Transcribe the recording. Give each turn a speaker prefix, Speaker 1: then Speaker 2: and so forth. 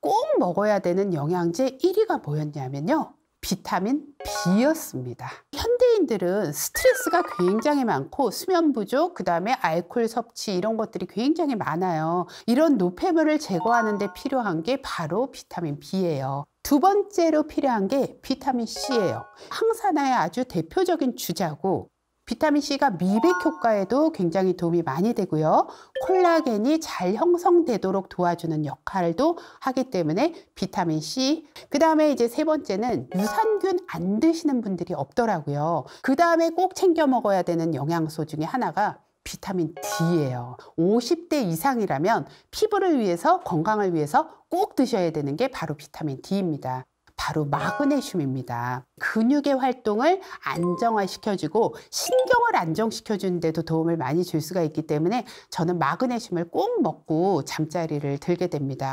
Speaker 1: 꼭 먹어야 되는 영양제 1위가 뭐였냐면요. 비타민 B였습니다. 현대인들은 스트레스가 굉장히 많고 수면 부족, 그 다음에 알코올 섭취 이런 것들이 굉장히 많아요. 이런 노폐물을 제거하는 데 필요한 게 바로 비타민 B예요. 두 번째로 필요한 게 비타민 C예요. 항산화의 아주 대표적인 주자고 비타민C가 미백 효과에도 굉장히 도움이 많이 되고요. 콜라겐이 잘 형성되도록 도와주는 역할도 하기 때문에 비타민C. 그 다음에 이제 세 번째는 유산균 안 드시는 분들이 없더라고요. 그 다음에 꼭 챙겨 먹어야 되는 영양소 중에 하나가 비타민 D예요. 50대 이상이라면 피부를 위해서 건강을 위해서 꼭 드셔야 되는 게 바로 비타민 D입니다. 바로 마그네슘입니다. 근육의 활동을 안정화시켜주고 신경을 안정시켜주는데도 도움을 많이 줄 수가 있기 때문에 저는 마그네슘을 꼭 먹고 잠자리를 들게 됩니다.